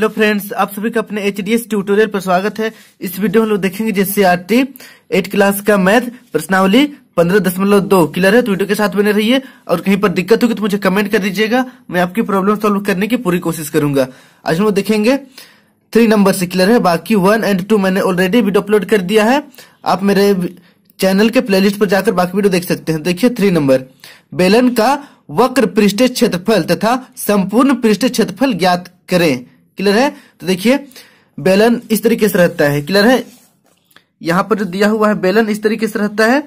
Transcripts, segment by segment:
hello friends आप सभी का अपने एच डी एस ट्यूटोरियल पर स्वागत है इस वीडियो में लोग देखेंगे जैसे आर टी एट क्लास का मैथ प्रश्नावली पंद्रह दशमलव दो क्लियर है तो वीडियो के साथ बने रहिए और कहीं पर दिक्कत होगी तो मुझे कमेंट कर दीजिएगा मैं आपकी प्रॉब्लम सॉल्व करने की पूरी कोशिश करूंगा आज हम लोग देखेंगे थ्री नंबर से क्लियर है बाकी वन एंड टू मैंने ऑलरेडी वीडियो अपलोड कर दिया है आप मेरे चैनल के प्लेलिस्ट पर जाकर बाकी वीडियो देख सकते हैं देखिए थ्री नंबर बेलन का वक्र पृष्ठ क्षेत्रफल तथा संपूर्ण पृष्ठ क्षेत्रफल ज्ञात करें क्लियर है तो देखिए बेलन इस तरीके से रहता है क्लियर है यहाँ पर जो दिया हुआ है बेलन इस तरीके से रहता है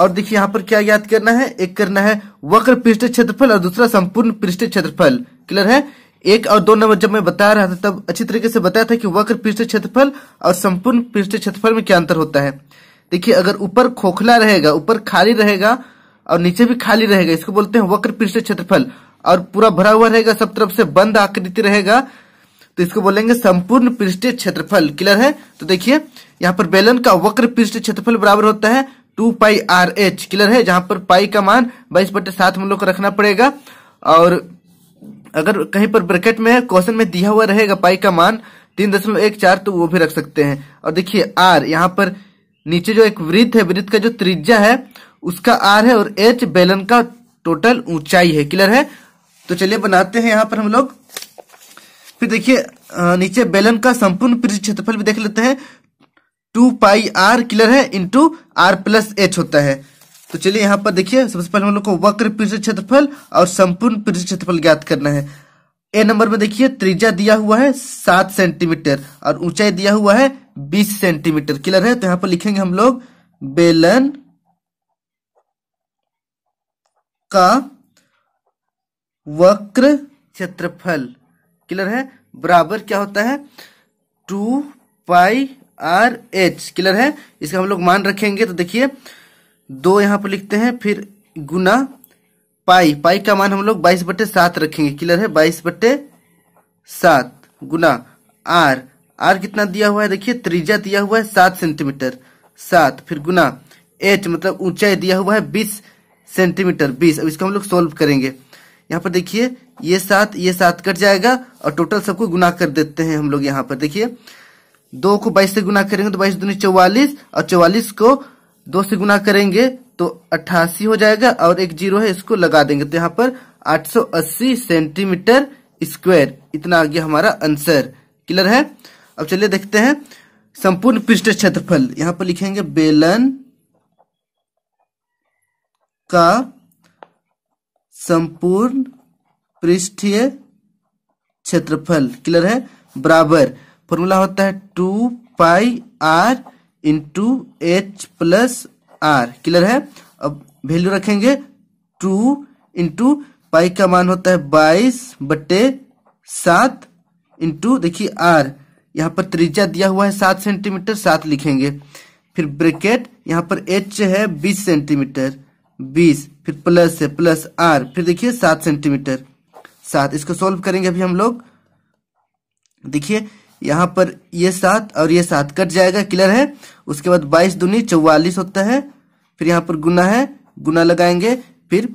और देखिए यहाँ पर क्या याद करना है एक करना है वक्र पृष्ठ क्षेत्रफल और दूसरा संपूर्ण पृष्ठ क्षेत्रफल क्लियर है एक और दो नंबर जब मैं बता रहा था तब अच्छी तरीके से बताया था कि वक्र पृष्ठ क्षेत्रफल और संपूर्ण पृष्ठ क्षेत्रफल में क्या अंतर होता है देखिए अगर ऊपर खोखला रहेगा ऊपर खाली रहेगा और नीचे भी खाली रहेगा इसको बोलते हैं वक्र पृष्ठ क्षेत्रफल और पूरा भरा हुआ रहेगा सब तरफ से बंद आकृति रहेगा तो इसको बोलेंगे संपूर्ण पृष्ठीय क्षेत्रफल क्लियर है तो देखिए यहाँ पर बेलन का वक्र पृष्ठ क्षेत्रफल बराबर होता है to pi are H clear है जहां पर पाई का मान बाईस बटे सात हम लोग को रखना पड़ेगा और अगर कहीं पर ब्रैकेट में क्वेश्चन में दिया हुआ रहेगा पाई का मान तीन दशमलव एक चार तो वो भी रख सकते हैं और देखिए आर यहाँ पर नीचे जो एक वृत्त है वृत्त का जो त्रिज्या है उसका आर है और एच बेलन का टोटल ऊंचाई है क्लियर है तो चलिए बनाते हैं यहाँ पर हम लोग फिर देखिए नीचे बेलन का संपूर्ण पृष्ठ क्षेत्रफल भी देख लेते हैं टू पाई आर क्लियर है इंटू आर प्लस एच होता है तो चलिए यहाँ पर देखिए सबसे पहले हम लोग को वक्र पृष्ठ क्षेत्रफल और संपूर्ण पृष्ठ क्षेत्रफल ज्ञात करना है ए नंबर में देखिए त्रिज्या दिया हुआ है सात सेंटीमीटर और ऊंचाई दिया हुआ है बीस सेंटीमीटर क्लियर है तो यहाँ पर लिखेंगे हम लोग बेलन का वक्र क्षेत्रफल क्लियर है बराबर क्या होता है to pi are H clear है इसका हम लोग मान रखेंगे तो देखिए दो यहाँ पर लिखते हैं फिर गुना पाई पाई का मान हम लोग बाईस बट्टे सात रखेंगे क्लियर है बाईस बट्टे सात गुना आर आर कितना दिया हुआ है देखिए त्रिज्या दिया हुआ है सात सेंटीमीटर सात फिर गुना एच मतलब ऊंचाई दिया हुआ है बीस सेंटीमीटर बीस अब इसको हम लोग सोल्व करेंगे यहाँ पर देखिए ये सात ये सात कट जाएगा और टोटल सबको गुना कर देते हैं हम लोग यहाँ पर देखिए दो को बाईस से गुना करेंगे तो बाईस दूनी चौवालीस और चौवालीस को दो से गुना करेंगे तो अट्ठासी हो जाएगा और एक जीरो है इसको लगा देंगे तो यहाँ पर 880 सेंटीमीटर स्क्वायर इतना आ गया हमारा आंसर क्लियर है अब चलिए देखते हैं संपूर्ण पृष्ठ क्षेत्रफल यहाँ पर लिखेंगे बेलन का संपूर्ण पृष्ठीय क्षेत्रफल क्लियर है बराबर फॉर्मूला होता है to pi R into H plus R clear है अब वैल्यू रखेंगे टू इंटू पाई का मान होता है बाईस बटे सात इंटू देखिए आर यहाँ पर त्रिज्या दिया हुआ है सात सेंटीमीटर सात लिखेंगे फिर ब्रेकेट यहाँ पर एच है बीस सेंटीमीटर बीस फिर प्लस है प्लस आर फिर देखिए सात सेंटीमीटर सात इसको सॉल्व करेंगे अभी हम लोग देखिए यहां पर ये सात और ये सात कट जाएगा क्लियर है उसके बाद बाईस दूनी चौवालीस होता है फिर यहाँ पर गुना है गुना लगाएंगे फिर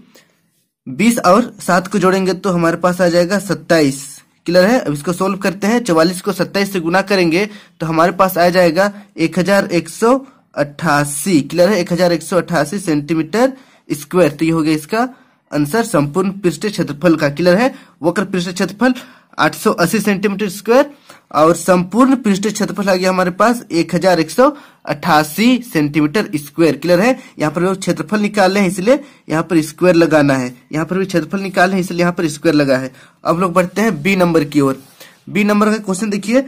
बीस और सात को जोड़ेंगे तो हमारे पास आ जाएगा सत्ताईस क्लियर है अब इसको सोल्व करते हैं चौवालीस को सत्ताईस से गुना करेंगे तो हमारे पास आ जाएगा एक हजार एक सौ अट्ठासी क्लियर है एक हजार एक सौ अट्ठासी सेंटीमीटर स्क्वायर तो ये हो गया इसका आंसर संपूर्ण पृष्ठ क्षेत्रफल का क्लियर है वक्र पृष्ठ क्षेत्रफल 880 सेंटीमीटर स्क्वायर और संपूर्ण पृष्ठ क्षेत्रफल आ गया हमारे पास अठासी सेंटीमीटर स्क्वायर क्लियर है यहाँ पर लोग क्षेत्रफल निकाल हैं इसलिए यहाँ पर स्क्वायर लगाना है यहाँ पर भी क्षेत्रफल निकाल हैं इसलिए यहाँ पर स्क्वायर लगा है अब लोग बढ़ते हैं बी नंबर की ओर बी नंबर का क्वेश्चन देखिए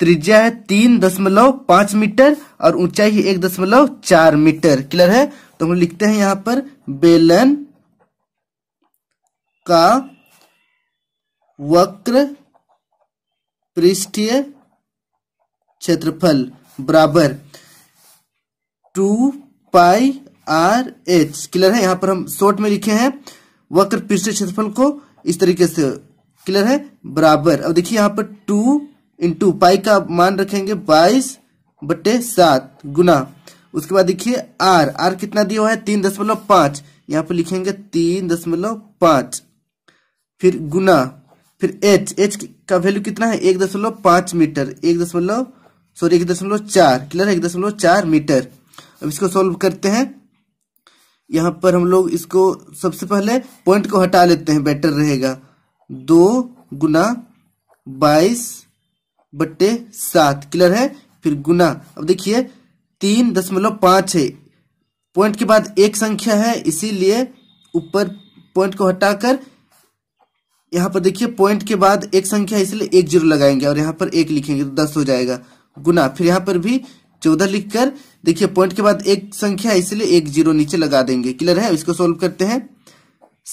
त्रिज्या है तीन दशमलव पांच मीटर और ऊंचाई है एक दशमलव चार मीटर क्लियर है तो हम लिखते हैं यहाँ पर बेलन का वक्र पृष्ठीय क्षेत्रफल बराबर two pi are H clear है यहां पर हम शॉर्ट में लिखे हैं वक्र पृष्ठीय क्षेत्रफल को इस तरीके से क्लियर है बराबर अब देखिए यहां पर टू इंटू पाई का मान रखेंगे बाईस बटे सात गुना उसके बाद देखिए आर आर कितना दिया हुआ है तीन दशमलव पांच यहाँ पर लिखेंगे तीन दशमलव पांच फिर गुना फिर एच एच का वैल्यू कितना है एक दशमलव पांच मीटर एक दशमलव सॉरी एक दशमलव चार क्लियर है एक दशमलव चार मीटर अब इसको सॉल्व करते हैं यहाँ पर हम लोग इसको सबसे पहले पॉइंट को हटा लेते हैं बेटर रहेगा दो गुना बाईस बट्टे सात क्लियर है फिर गुना अब देखिए तीन दशमलव पांच है पॉइंट के बाद एक संख्या है इसीलिए ऊपर पॉइंट को हटाकर यहां पर देखिए पॉइंट के बाद एक संख्या इसलिए एक जीरो लगाएंगे और यहां पर एक लिखेंगे तो दस हो जाएगा गुना फिर यहां पर भी चौदह लिखकर देखिए पॉइंट के बाद एक संख्या इसलिए एक जीरो नीचे लगा देंगे क्लियर है इसको सोल्व करते हैं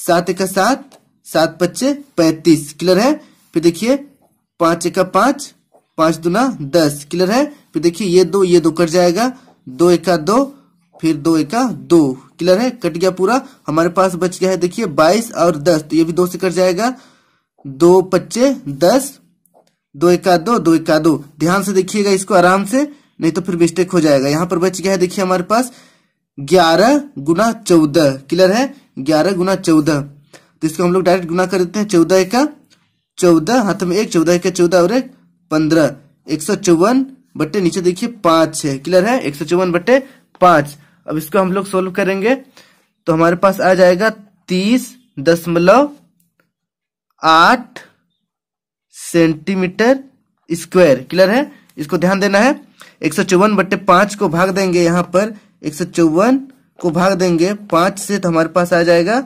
सात एक सात सात पच्चे पैंतीस क्लियर है फिर देखिए पांच एक पांच पांच दुना दस क्लियर है फिर देखिए ये दो ये दो कट जाएगा दो एका दो फिर दो एका दो क्लियर है कट गया पूरा हमारे पास बच गया है देखिए बाईस और दस तो ये भी दो से कट जाएगा दो पच्चे दस दो एका दो दो एका दो ध्यान से देखिएगा इसको आराम से नहीं तो फिर मिस्टेक हो जाएगा यहाँ पर बच गया है देखिए हमारे पास ग्यारह गुना चौदह क्लियर है ग्यारह गुना चौदह तो इसको हम लोग डायरेक्ट गुना कर देते हैं चौदह का चौदह हाथ में एक चौदह एक चौदह और एक पंद्रह एक सौ चौवन बट्टे नीचे देखिए पांच है क्लियर है एक सौ चौवन बट्टे पांच अब इसको हम लोग सोल्व करेंगे तो हमारे पास आ जाएगा तीस दशमलव आठ सेंटीमीटर स्क्वायर क्लियर है इसको ध्यान देना है एक सौ चौवन बट्टे पांच को भाग देंगे यहां पर एक सौ चौवन को भाग देंगे पांच से तो हमारे पास आ जाएगा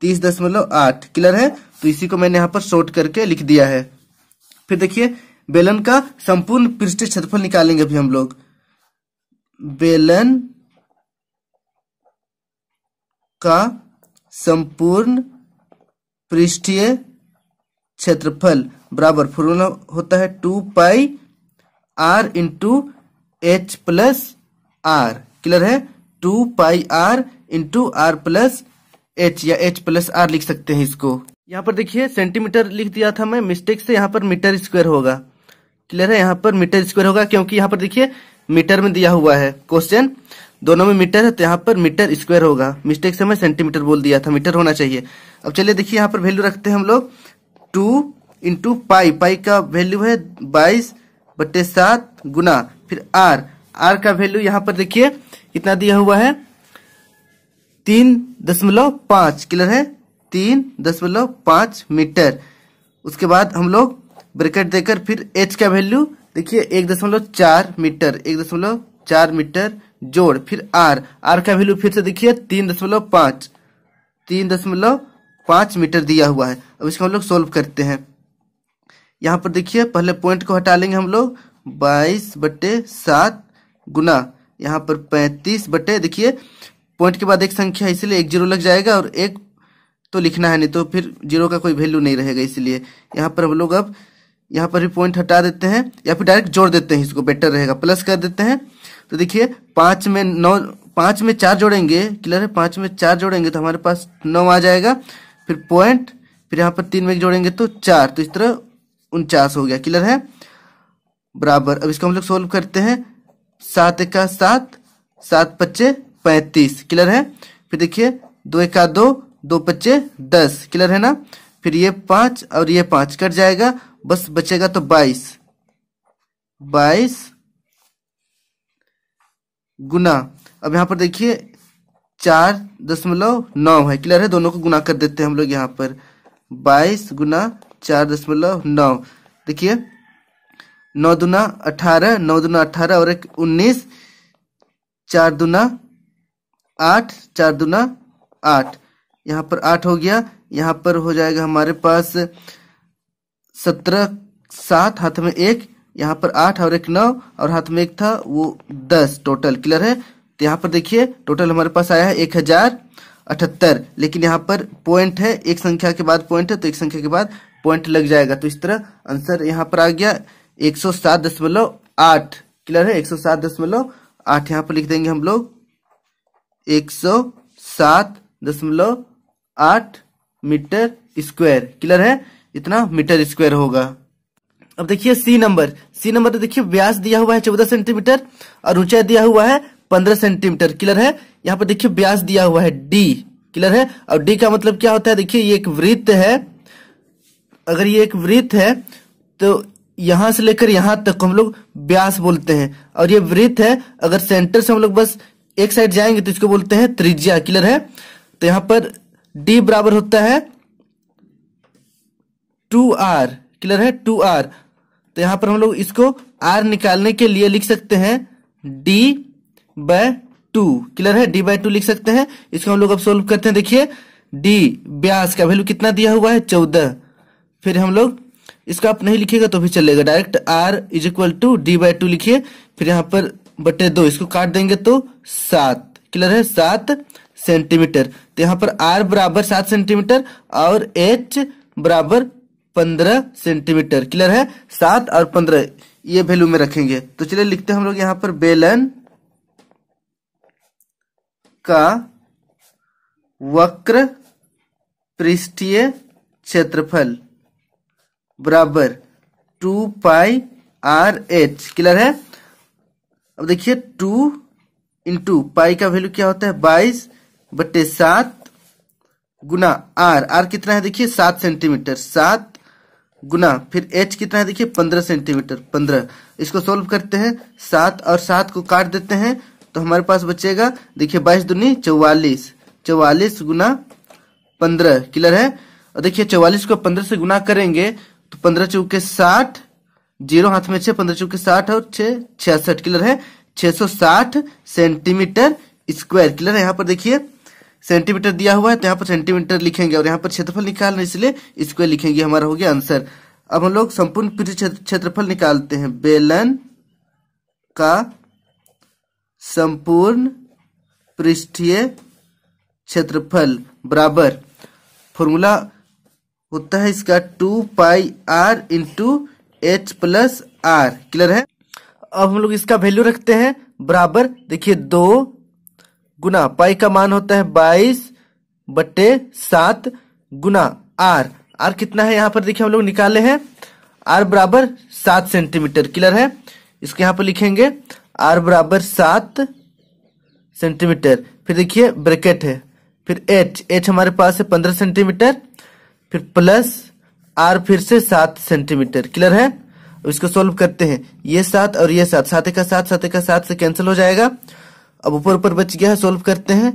तीस दशमलव आठ क्लियर है तो इसी को मैंने यहां पर शॉर्ट करके लिख दिया है फिर देखिए बेलन का संपूर्ण पृष्ठ क्षेत्रफल निकालेंगे अभी हम लोग बेलन का संपूर्ण पृष्ठीय क्षेत्रफल बराबर फॉर्मूला होता है to pi R into H plus R clear है to pi R into R plus H या एच प्लस आर लिख सकते हैं इसको यहाँ पर देखिए सेंटीमीटर लिख दिया था मैं मिस्टेक से यहाँ पर मीटर स्क्वायर होगा क्लियर है यहाँ पर मीटर स्क्वायर होगा क्योंकि यहाँ पर देखिए मीटर में दिया हुआ है क्वेश्चन दोनों में मीटर है तो यहाँ पर मीटर स्क्वायर होगा मिस्टेक से मैं सेंटीमीटर बोल दिया था मीटर होना चाहिए अब चलिए देखिए यहाँ पर वैल्यू रखते हैं हम लोग टू इंटू पाई पाई का वैल्यू है बाईस बटे सात गुना फिर आर आर का वैल्यू यहाँ पर देखिए कितना दिया हुआ है तीन दशमलव पांच क्लियर है तीन दशमलव पांच मीटर उसके बाद हम लोग ब्रैकेट देकर फिर एच का वैल्यू देखिए एक दशमलव चार मीटर एक दशमलव चार मीटर जोड़ फिर आर आर का वैल्यू फिर से देखिए तीन दशमलव पांच तीन दशमलव पांच मीटर दिया हुआ है अब इसको हम लोग सोल्व करते हैं यहाँ पर देखिए पहले पॉइंट को हटा लेंगे हम लोग बाईस बटे सात गुना यहाँ पर पैंतीस बटे देखिए पॉइंट के बाद एक संख्या इसलिए एक जीरो लग जाएगा और एक तो लिखना है नहीं तो फिर जीरो का कोई वैल्यू नहीं रहेगा इसलिए यहाँ पर हम लोग अब यहाँ पर भी पॉइंट हटा देते हैं या फिर डायरेक्ट जोड़ देते हैं इसको बेटर रहेगा प्लस कर देते हैं तो देखिए पाँच में नौ पाँच में चार जोड़ेंगे क्लियर है पाँच में चार जोड़ेंगे तो हमारे पास नौ आ जाएगा फिर पॉइंट फिर यहाँ पर तीन में जोड़ेंगे तो चार तो इस तरह उनचास हो गया क्लियर है बराबर अब इसको हम लोग सोल्व करते हैं सात एक सात सात पच्चे पैंतीस क्लियर है फिर देखिए दो एका दो दो पच्चे दस क्लियर है ना फिर ये पाँच और ये पाँच कट जाएगा बस बचेगा तो बाईस बाईस गुना अब यहां पर देखिए चार दशमलव नौ है क्लियर है दोनों को गुना कर देते हैं हम लोग यहाँ पर बाईस गुना चार दशमलव नौ देखिए नौ दुना अठारह नौ दुना अठारह और एक उन्नीस चार दुना आठ चार दुना आठ यहाँ पर आठ हो गया यहाँ पर हो जाएगा हमारे पास सत्रह सात हाथ में एक यहाँ पर आठ और एक नौ और हाथ में एक था वो दस टोटल क्लियर है तो यहाँ पर देखिए टोटल हमारे पास आया है एक हजार अठहत्तर लेकिन यहाँ पर पॉइंट है एक संख्या के बाद पॉइंट है तो एक संख्या के बाद पॉइंट लग जाएगा तो इस तरह आंसर यहाँ पर आ गया एक सौ सात दशमलव आठ क्लियर है एक सौ सात दशमलव आठ यहाँ पर लिख देंगे हम लोग एक सौ सात दशमलव आठ मीटर स्क्वायर क्लियर है इतना मीटर स्क्वायर होगा अब देखिए सी नंबर सी नंबर तो देखिए व्यास दिया हुआ है चौदह सेंटीमीटर और ऊंचाई दिया हुआ है पंद्रह सेंटीमीटर क्लियर है यहाँ पर देखिए व्यास दिया हुआ है डी क्लियर है और डी का मतलब क्या होता है देखिए ये एक वृत्त है अगर ये एक वृत्त है तो यहां से लेकर यहां तक हम लोग व्यास बोलते हैं और ये वृत्त है अगर सेंटर से हम लोग बस एक साइड जाएंगे तो इसको बोलते हैं त्रिज्या क्लियर है तो यहाँ पर डी बराबर होता है टू आर क्लियर है टू आर तो यहां पर हम लोग इसको आर निकालने के लिए लिख सकते हैं डी बाय टू क्लियर है डी बाय टू लिख सकते हैं इसको हम लोग अब सोल्व करते हैं देखिए डी ब्यास का वैल्यू कितना दिया हुआ है चौदह फिर हम लोग इसका आप नहीं लिखेगा तो भी चलेगा direct R is equal to D by two लिखिए फिर यहाँ पर बटे दो इसको काट देंगे तो सात क्लियर है सात सेंटीमीटर तो यहाँ पर आर बराबर सात सेंटीमीटर और एच बराबर पंद्रह सेंटीमीटर क्लियर है सात और पंद्रह ये वेल्यू में रखेंगे तो चलिए लिखते हैं हम लोग यहां पर बेलन का वक्र पृष्ठीय क्षेत्रफल बराबर two pi are H clear है अब देखिए टू इंटू पाई का वेल्यू क्या होता है बाईस बटे सात गुना आर आर कितना है देखिए सात सेंटीमीटर सात गुना फिर एच कितना है देखिए पंद्रह सेंटीमीटर पंद्रह इसको सोल्व करते हैं सात और सात को काट देते हैं तो हमारे पास बचेगा देखिए बाईस दुनी चौवालीस चौवालीस गुना पंद्रह क्लियर है और देखिए चौवालीस को पंद्रह से गुना करेंगे तो पंद्रह चौके साठ जीरो हाथ में छह पंद्रह चौके साठ और छह छियासठ क्लियर है छह सौ साठ सेंटीमीटर स्क्वायर क्लियर है यहाँ पर देखिए सेंटीमीटर दिया हुआ है तो यहाँ पर सेंटीमीटर लिखेंगे और यहाँ पर क्षेत्रफल निकालना इसलिए स्क्वायर लिखेंगे हमारा हो गया आंसर अब हम लोग संपूर्ण पृथ्वी क्षेत्रफल निकालते हैं बेलन का संपूर्ण पृष्ठीय क्षेत्रफल बराबर फॉर्मूला होता है इसका टू पाई R into H plus R clear है अब हम लोग इसका वैल्यू रखते हैं बराबर देखिए दो गुना पाई का मान होता है बाईस बट्टे सात गुना आर आर कितना है यहाँ पर देखिए हम लोग निकाले हैं आर बराबर सात सेंटीमीटर क्लियर है इसके यहाँ पर लिखेंगे आर बराबर सात सेंटीमीटर फिर देखिए ब्रैकेट है फिर एच एच हमारे पास है पंद्रह सेंटीमीटर फिर प्लस आर फिर से सात सेंटीमीटर क्लियर है इसको सॉल्व करते हैं ये सात और ये सात सात का सात सात का सात से कैंसिल हो जाएगा अब ऊपर ऊपर बच गया है सोल्व करते हैं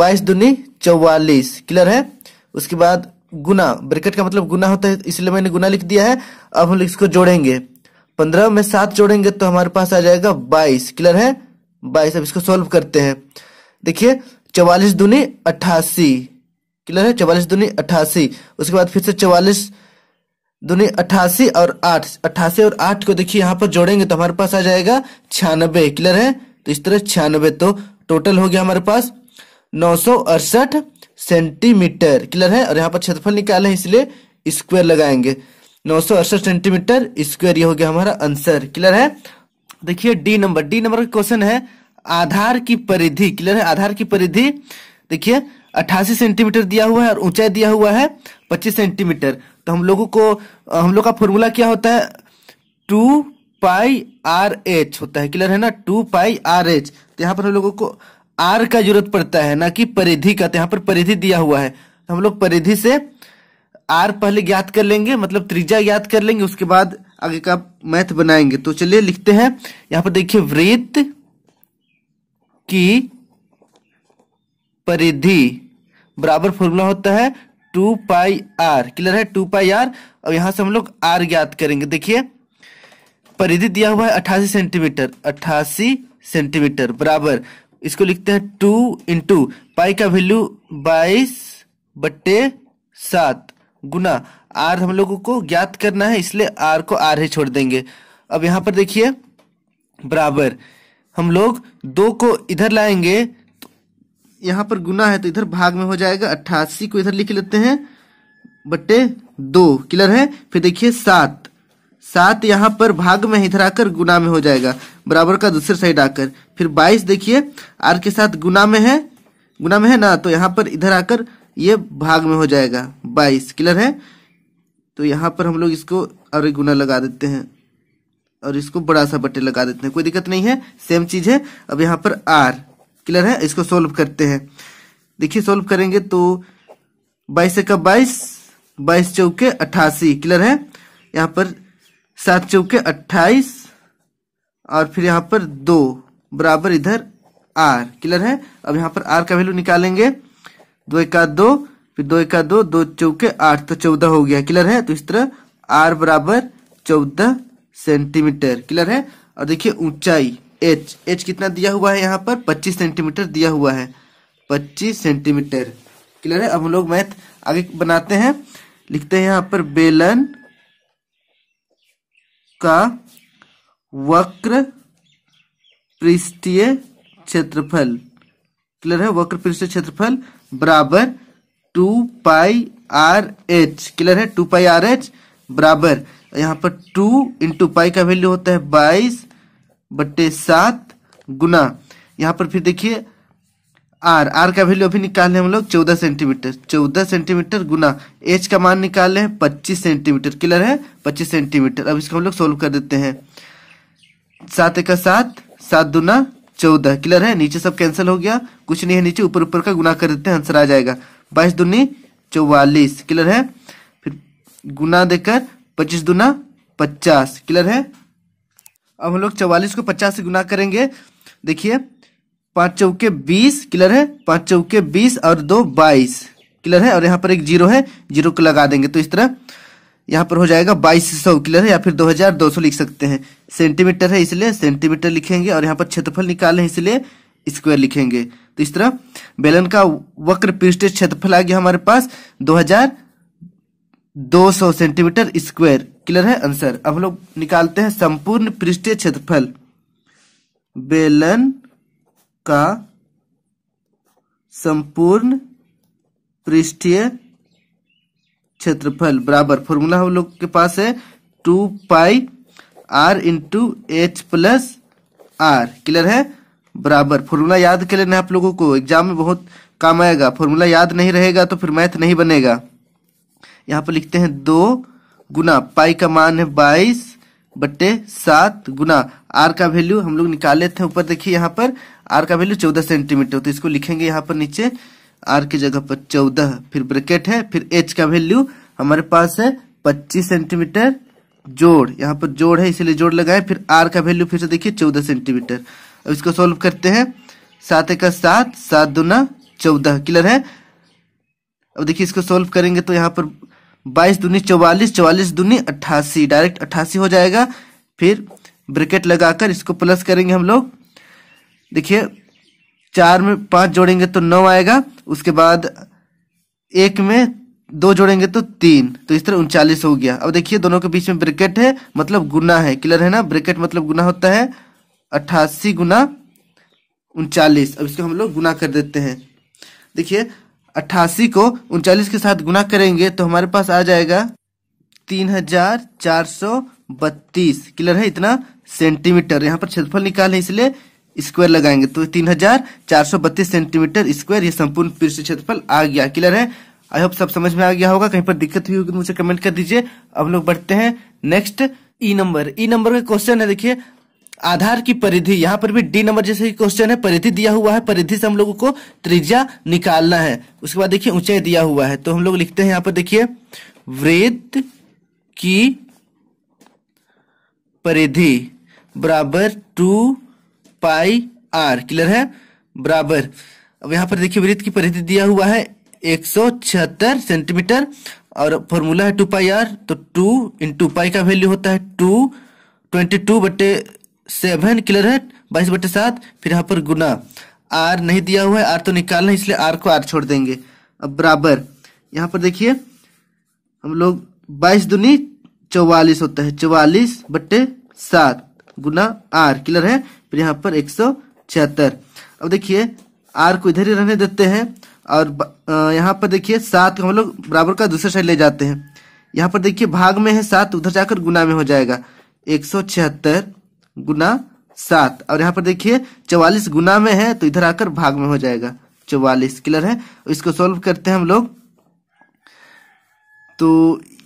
बाईस दुनी चौवालीस क्लियर है उसके बाद गुना ब्रिकेट का मतलब गुना होता है इसलिए मैंने गुना लिख दिया है अब हम इसको जोड़ेंगे पंद्रह में सात जोड़ेंगे तो हमारे पास आ जाएगा बाईस क्लियर है बाईस अब इसको सॉल्व करते हैं देखिए चवालीस दुनी अट्ठासी क्लियर है चवालीस दुनी अट्ठासी उसके बाद फिर से चवालीस दुनी अट्ठासी और आठ अट्ठासी और आठ को देखिए यहाँ पर जोड़ेंगे तो हमारे पास आ जाएगा छियानबे क्लियर है तो इस तरह छियानबे तो टोटल हो गया हमारे पास नौ सेंटीमीटर क्लियर है और यहाँ पर क्षेत्रफल निकाले इसलिए स्क्वायर लगाएंगे नौ सेंटीमीटर स्क्वायर ये हो गया हमारा आंसर क्लियर है देखिए डी नंबर डी नंबर का क्वेश्चन है आधार की परिधि क्लियर है आधार की परिधि देखिए अट्ठासी सेंटीमीटर दिया हुआ है और ऊंचाई दिया हुआ है पच्चीस सेंटीमीटर तो हम लोगों को हम लोग का फॉर्मूला क्या होता है टू पाई आर एच होता है क्लियर है ना टू पाई आर एच तो यहाँ पर हम लोगों को आर का जरूरत पड़ता है ना कि परिधि का तो यहाँ पर परिधि दिया हुआ है तो हम लोग परिधि से आर पहले ज्ञात कर लेंगे मतलब त्रिज्या ज्ञात कर लेंगे उसके बाद आगे का मैथ बनाएंगे तो चलिए लिखते हैं यहाँ पर देखिए वृत्त की परिधि बराबर फॉर्मूला होता है टू पाई आर क्लियर है टू पाई आर और यहां से हम लोग आर ज्ञात करेंगे देखिए परिधि दिया हुआ है अट्ठासी सेंटीमीटर अट्ठासी सेंटीमीटर बराबर इसको लिखते हैं टू इंटू पाई का वैल्यू बाईस बट्टे सात गुना आर हम लोगों को ज्ञात करना है इसलिए आर को आर ही छोड़ देंगे अब यहाँ पर देखिए बराबर हम लोग दो को इधर लाएंगे तो यहाँ पर गुना है तो इधर भाग में हो जाएगा अट्ठासी को इधर लिख लेते हैं बट्टे दो क्लियर है फिर देखिए सात सात यहाँ पर भाग में इधर आकर गुना में हो जाएगा बराबर का दूसरे साइड आकर फिर बाईस देखिए आर के साथ गुना में है गुना में है ना तो यहाँ पर इधर आकर ये भाग में हो जाएगा बाईस क्लियर है तो यहाँ पर हम लोग इसको और गुना लगा देते हैं और इसको बड़ा सा बटे लगा देते हैं कोई दिक्कत नहीं है सेम चीज है अब यहाँ पर आर क्लियर है इसको सोल्व करते हैं देखिए सोल्व करेंगे तो बाईस एक बाईस बाईस चौके अट्ठासी क्लियर है यहाँ पर सात चौके अट्ठाईस और फिर यहाँ पर दो बराबर इधर आर क्लियर है अब यहाँ पर आर का वैल्यू निकालेंगे दो एक दो फिर दो एक दो दो चौके आठ तो चौदह हो गया क्लियर है तो इस तरह आर बराबर चौदह सेंटीमीटर क्लियर है और देखिए ऊंचाई एच एच कितना दिया हुआ है यहाँ पर पच्चीस सेंटीमीटर दिया हुआ है पच्चीस सेंटीमीटर क्लियर है अब हम लोग मैथ आगे बनाते हैं लिखते हैं यहाँ पर बेलन का वक्र पृष्ठीय क्षेत्रफल क्लियर है वक्र पृष्ठीय क्षेत्रफल बराबर two pi are H clear है टू पाई आर एच बराबर यहां पर टू इंटू पाई का वैल्यू होता है बाईस बट्टे सात गुना यहां पर फिर देखिए आर आर का वैल्यू अभी निकाल लें हम लोग चौदह सेंटीमीटर चौदह सेंटीमीटर गुना एच का मान निकाले पच्चीस सेंटीमीटर क्लियर है पच्चीस सेंटीमीटर अब इसको हम लोग सोल्व कर देते हैं सात एक सात सात दुना चौदह क्लियर है नीचे सब कैंसिल हो गया कुछ नहीं है नीचे ऊपर ऊपर का गुना कर देते हैं आंसर आ जाएगा बाईस दूनी चौवालीस क्लियर है फिर गुना देकर पच्चीस दुना पचास क्लियर है अब हम लोग चौवालीस को पचास से गुना करेंगे देखिए पांच चौके बीस क्लियर है पांच चौके बीस और दो बाईस क्लियर है और यहाँ पर एक जीरो है जीरो को लगा देंगे तो इस तरह यहाँ पर हो जाएगा बाईस सौ क्लियर है या फिर दो हजार दो सौ लिख सकते हैं सेंटीमीटर है इसलिए सेंटीमीटर लिखेंगे और यहाँ पर क्षेत्रफल निकाले इसलिए स्क्वायर लिखेंगे तो इस तरह बेलन का वक्र पृष्ठ क्षेत्रफल आ गया हमारे पास दो हजार दो सौ सेंटीमीटर स्क्वायर क्लियर है आंसर अब हम लोग निकालते हैं संपूर्ण पृष्ठ क्षेत्रफल बेलन का संपूर्ण पृष्ठीय क्षेत्रफल बराबर फॉर्मूला हम लोग के पास है to pi R into H plus R clear है बराबर फॉर्मूला याद कर लेना आप लोगों को एग्जाम में बहुत काम आएगा फॉर्मूला याद नहीं रहेगा तो फिर मैथ नहीं बनेगा यहाँ पर लिखते हैं दो गुना पाई का मान है बाईस बट्टे सात गुना आर का वैल्यू हम लोग निकाले थे ऊपर देखिए यहाँ पर आर का वैल्यू चौदह सेंटीमीटर तो इसको लिखेंगे यहाँ पर नीचे आर की जगह पर चौदह फिर ब्रैकेट है फिर एच का वैल्यू हमारे पास है पच्चीस सेंटीमीटर जोड़ यहाँ पर जोड़ है इसीलिए जोड़ लगाए फिर आर का वैल्यू फिर से देखिए चौदह सेंटीमीटर अब इसको सॉल्व करते हैं सात एक सात सात दुना चौदह क्लियर है अब देखिए इसको सॉल्व करेंगे तो यहाँ पर बाईस दूनी चौवालीस चौवालीस दूनी अट्ठासी डायरेक्ट अट्ठासी हो जाएगा फिर ब्रैकेट लगाकर इसको प्लस करेंगे हम लोग देखिए चार में पांच जोड़ेंगे तो नौ आएगा उसके बाद एक में दो जोड़ेंगे तो तीन तो इस तरह उनचालीस हो गया अब देखिए दोनों के बीच में ब्रिकेट है मतलब गुना है क्लियर है ना ब्रिकेट मतलब गुना होता है अट्ठासी गुना उनचालीस अब इसको हम लोग गुना कर देते हैं देखिए अट्ठासी को उनचालीस के साथ गुना करेंगे तो हमारे पास आ जाएगा तीन हजार चार सौ बत्तीस क्लियर है इतना सेंटीमीटर यहाँ पर क्षेत्रफल निकाल है इसलिए स्क्वायर लगाएंगे तो तीन हजार चार सौ बत्तीस सेंटीमीटर स्क्वायर ये संपूर्ण पृष्ठ क्षेत्रफल आ गया क्लियर है आई होप सब समझ में आ गया होगा कहीं पर दिक्कत हुई होगी तो मुझे कमेंट कर दीजिए अब लोग बढ़ते हैं next E number E number का क्वेश्चन है देखिए आधार की परिधि यहाँ पर भी डी नंबर जैसे क्वेश्चन है परिधि दिया हुआ है परिधि से हम लोगों को त्रिज्या निकालना है उसके बाद देखिए ऊंचाई दिया हुआ है तो हम लोग लिखते हैं यहाँ पर देखिए वृत्त की परिधि बराबर टू पाई आर क्लियर है बराबर अब यहाँ पर देखिए वृत्त की परिधि दिया हुआ है एक सेंटीमीटर और फॉर्मूला है टू पाई आर तो टू इंटू पाई का वैल्यू होता है टू ट्वेंटी टू बटे सेवन क्लियर है बाईस बटे सात फिर यहाँ पर गुना आर नहीं दिया हुआ है आर तो निकालना इसलिए आर को आर छोड़ देंगे अब बराबर यहाँ पर देखिए हम लोग बाईस दुनी चौवालीस होता है चौवालीस बट्टे सात गुना आर क्लियर है फिर यहाँ पर एक सौ छिहत्तर अब देखिए आर को इधर ही रहने देते हैं और यहाँ पर देखिए सात को हम लोग बराबर का दूसरे साइड ले जाते हैं यहाँ पर देखिए भाग में है सात उधर जाकर गुना में हो जाएगा एक सौ छिहत्तर गुना सात और यहाँ पर देखिए चौवालीस गुना में है तो इधर आकर भाग में हो जाएगा चौवालीस क्लियर है तो इसको सॉल्व करते हैं हम लोग तो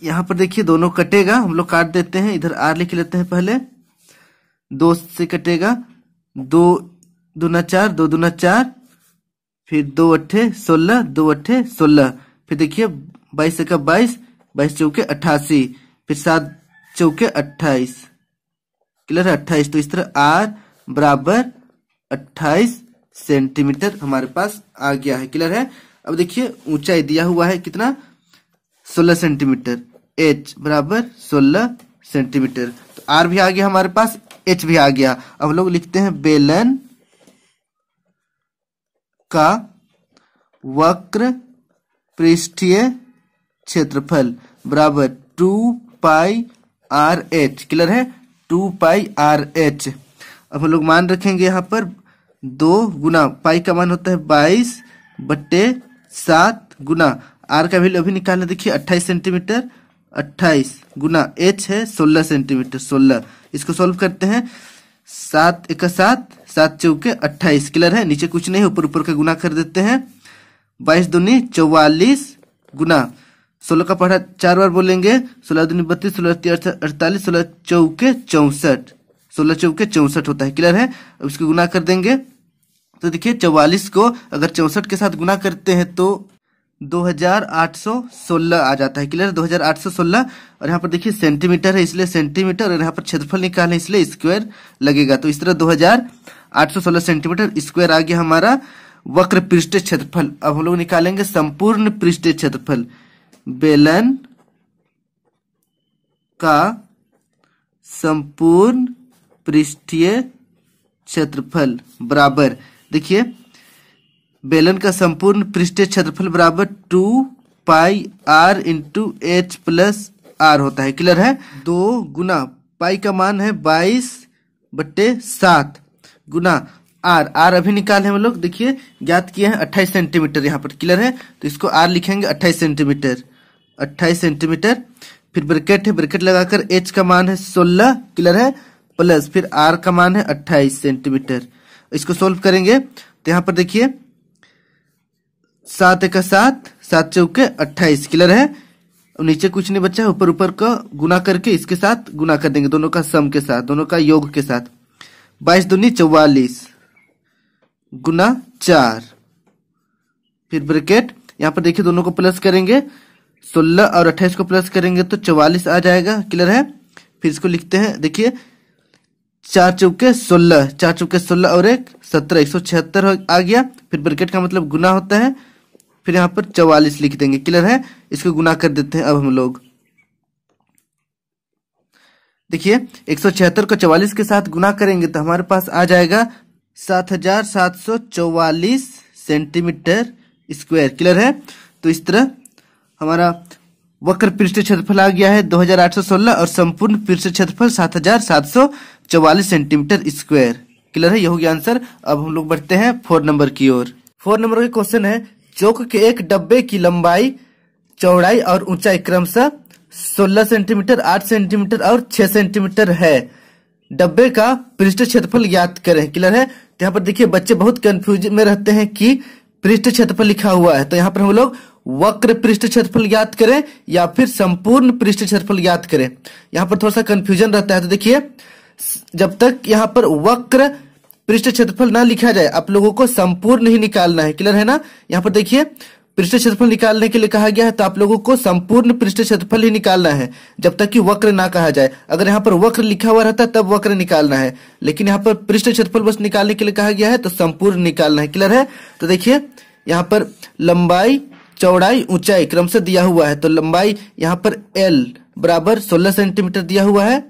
यहाँ पर देखिए दोनों कटेगा हम लोग काट देते हैं इधर आर लिख लेते हैं पहले दो से कटेगा दो दूना चार दो दूना चार फिर दो अट्ठे सोलह दो अट्ठे सोलह फिर देखिए बाईस एक बाईस बाईस चौके अट्ठासी फिर सात चौके अट्ठाईस क्लियर है अट्ठाईस तो इस तरह आर बराबर अट्ठाईस सेंटीमीटर हमारे पास आ गया है क्लियर है अब देखिए ऊंचाई दिया हुआ है कितना सोलह सेंटीमीटर एच बराबर सोलह सेंटीमीटर आर भी आ गया हमारे पास एच भी आ गया अब लोग लिखते हैं बेलन का वक्र पृष्ठीय क्षेत्रफल बराबर two pi are H clear है टू पाई आर एच अब हम लोग मान रखेंगे यहाँ पर दो गुना पाई का मान होता है बाईस बट्टे सात गुना आर का वैल्यू अभी निकालना देखिए अट्ठाईस सेंटीमीटर अट्ठाईस गुना एच है सोलह सेंटीमीटर सोलह इसको सोल्व करते हैं सात एक सात सात चौके अट्ठाईस क्लियर है नीचे कुछ नहीं ऊपर ऊपर का गुना कर देते हैं बाईस दूनी चौवालीस गुना सोलह का पढ़ा चार बार बोलेंगे सोलह दूनी बत्तीस सोलह अड़तालीस सोलह चौके चौसठ सोलह चौके चौसठ होता है क्लियर है अब इसको गुना कर देंगे तो देखिए चौवालीस को अगर चौसठ के साथ गुना करते हैं तो 2816 आ जाता है क्लियर 2816 और यहाँ पर देखिए सेंटीमीटर है इसलिए सेंटीमीटर और यहाँ पर क्षेत्रफल निकालने इसलिए स्क्वायर लगेगा तो इस तरह 2816 सेंटीमीटर स्क्वायर आ गया हमारा वक्र पृष्ठ क्षेत्रफल अब हम लोग निकालेंगे संपूर्ण पृष्ठ क्षेत्रफल बेलन का संपूर्ण पृष्ठीय क्षेत्रफल बराबर देखिए बेलन का संपूर्ण पृष्ठीय क्षेत्रफल बराबर टू पाई R into H plus R होता है क्लियर है दो गुना पाई का मान है बाईस बट्टे सात गुना आर आर अभी निकाले हम लोग देखिए ज्ञात किए हैं अट्ठाईस सेंटीमीटर यहाँ पर क्लियर है तो इसको आर लिखेंगे अट्ठाईस सेंटीमीटर अट्ठाईस सेंटीमीटर फिर ब्रकेट है ब्रकेट लगाकर एच का मान है सोलह क्लियर है प्लस फिर आर का मान है अट्ठाईस सेंटीमीटर इसको सोल्व करेंगे तो यहाँ पर देखिए सात एक सात सात चौके अट्ठाईस क्लियर है और नीचे कुछ नहीं बच्चा ऊपर ऊपर का गुना करके इसके साथ गुना कर देंगे दोनों का सम के साथ दोनों का योग के साथ बाईस दूनी चौवालीस गुना चार फिर ब्रैकेट यहाँ पर देखिए दोनों को प्लस करेंगे सोलह और अट्ठाईस को प्लस करेंगे तो चौवालीस आ जाएगा क्लियर है फिर इसको लिखते हैं देखिए चार चौके सोलह चार चौके सोलह और एक सत्रह एक सौ छिहत्तर आ गया फिर ब्रैकेट का मतलब गुना होता है फिर यहाँ पर चवालीस लिख देंगे क्लियर है इसको गुना कर देते हैं अब हम लोग देखिए एक सौ छिहत्तर को चवालीस के साथ गुना करेंगे तो हमारे पास आ जाएगा सात हजार सात सौ चौवालीस सेंटीमीटर स्क्वायर क्लियर है तो इस तरह हमारा वक्र पृष्ठ क्षेत्रफल आ गया है 2816 और संपूर्ण पृष्ठ क्षेत्रफल 7744 सेंटीमीटर स्क्वायर क्लियर है यह हो गया आंसर अब हम लोग बढ़ते हैं फोर नंबर की ओर फोर नंबर का क्वेश्चन है चौक के एक डब्बे की लंबाई चौड़ाई और ऊंचाई क्रमशः 16 सेंटीमीटर 8 सेंटीमीटर और 6 सेंटीमीटर है डब्बे का पृष्ठ क्षेत्रफल ज्ञात करें क्लियर है तो यहाँ पर देखिए बच्चे बहुत कंफ्यूज में रहते हैं कि पृष्ठ क्षेत्रफल लिखा हुआ है तो यहाँ पर हम लोग वक्र पृष्ठ क्षेत्रफल ज्ञात करें या फिर संपूर्ण पृष्ठ क्षेत्रफल ज्ञात करें यहाँ पर थोड़ा सा कंफ्यूजन रहता है तो देखिए जब तक यहाँ पर वक्र पृष्ठ क्षेत्रफल ना लिखा जाए आप लोगों को संपूर्ण ही निकालना है क्लियर है ना यहाँ पर देखिए पृष्ठ क्षेत्रफल निकालने के लिए कहा गया है तो आप लोगों को संपूर्ण पृष्ठ क्षेत्रफल ही निकालना है जब तक कि वक्र ना कहा जाए अगर यहाँ पर वक्र लिखा हुआ रहता तब वक्र निकालना है लेकिन यहाँ पर पृष्ठ क्षेत्रफल बस निकालने के लिए कहा गया है तो संपूर्ण निकालना है क्लियर है तो देखिए यहाँ पर लंबाई चौड़ाई ऊंचाई क्रम से दिया हुआ है तो लंबाई यहाँ पर एल बराबर सोलह सेंटीमीटर दिया हुआ है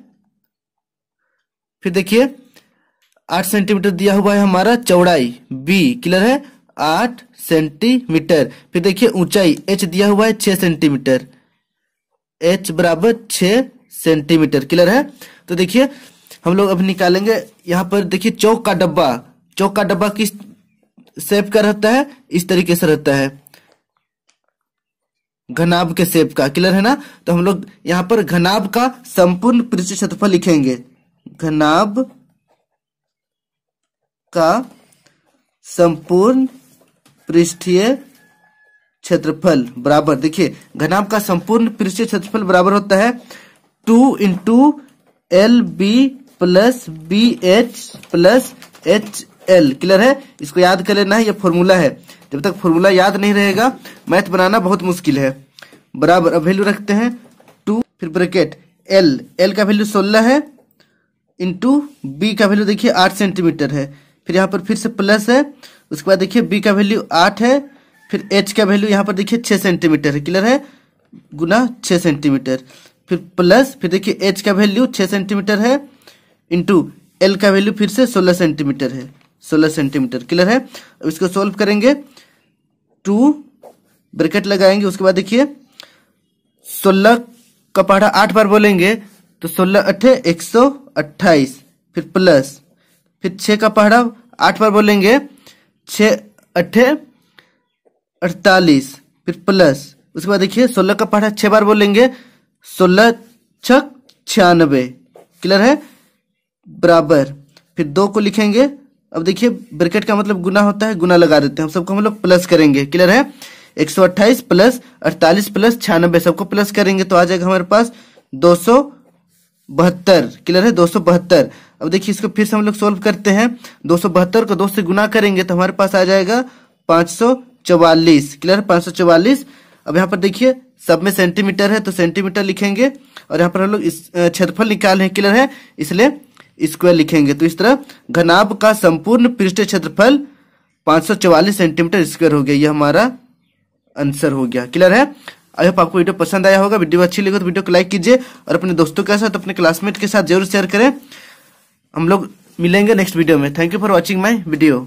फिर देखिए आठ सेंटीमीटर दिया हुआ है हमारा चौड़ाई बी क्लियर है आठ सेंटीमीटर फिर देखिए ऊंचाई एच दिया हुआ है छह सेंटीमीटर एच बराबर छ सेंटीमीटर क्लियर है तो देखिए हम लोग अब निकालेंगे यहाँ पर देखिए चौक का डब्बा चौक का डब्बा किस शेप का रहता है इस तरीके से रहता है घनाब के सेप का क्लियर है ना तो हम लोग यहाँ पर घनाब का संपूर्ण पृष्ठ क्षेत्रफल लिखेंगे घनाब का संपूर्ण पृष्ठीय क्षेत्रफल बराबर देखिए घनाभ का संपूर्ण पृष्ठीय क्षेत्रफल बराबर होता है two into L B plus B H plus H L clear है इसको याद कर लेना है ये फॉर्मूला है जब तक फॉर्मूला याद नहीं रहेगा मैथ बनाना बहुत मुश्किल है बराबर अब वैल्यू रखते हैं टू फिर ब्रैकेट एल एल का वैल्यू सोलह है इंटू बी का वैल्यू देखिए आठ सेंटीमीटर है फिर यहाँ पर फिर से प्लस है उसके बाद देखिए बी का वैल्यू आठ है फिर एच का वैल्यू यहाँ पर देखिए छः सेंटीमीटर है क्लियर है गुना छः सेंटीमीटर फिर प्लस फिर देखिए एच का वैल्यू छः सेंटीमीटर है इंटू एल का वैल्यू फिर से सोलह सेंटीमीटर है सोलह सेंटीमीटर क्लियर है अब इसको सोल्व करेंगे टू ब्रैकेट लगाएंगे उसके बाद देखिए सोलह का पहाड़ा आठ बार बोलेंगे तो सोलह अठे एक सौ अट्ठाईस फिर प्लस फिर छः का पहाड़ा आठ बार बोलेंगे छः अट्ठे अड़तालीस फिर प्लस उसके बाद देखिए सोलह का पहाड़ा छः बार बोलेंगे सोलह छक छियानबे क्लियर है बराबर फिर दो को लिखेंगे अब देखिए ब्रिकेट का मतलब गुना होता है गुना लगा देते हैं हम सबको हम लोग प्लस करेंगे क्लियर है एक सौ अट्ठाईस प्लस अड़तालीस प्लस छियानबे सबको प्लस करेंगे तो आ जाएगा हमारे पास दो सौ बहत्तर क्लियर है दो सौ बहत्तर अब देखिए इसको फिर से हम लोग सोल्व करते हैं दो को दो से गुना करेंगे तो हमारे पास आ जाएगा चौवालीस क्लियर चौवालीस अब यहाँ पर देखिए सब में सेंटीमीटर है तो सेंटीमीटर लिखेंगे और यहाँ पर हम लोग इस क्षेत्रफल निकाल रहे क्लियर है इसलिए स्क्वायर लिखेंगे तो इस तरह घनाभ का संपूर्ण पृष्ठ क्षेत्रफल 544 सेंटीमीटर स्क्वायर हो गया ये हमारा आंसर हो गया क्लियर है आई होप आपको वीडियो पसंद आया होगा वीडियो अच्छी लगी तो वीडियो को लाइक कीजिए और अपने दोस्तों के साथ अपने क्लासमेट के साथ जरूर शेयर करें हम लोग मिलेंगे नेक्स्ट वीडियो में thank you for watching my video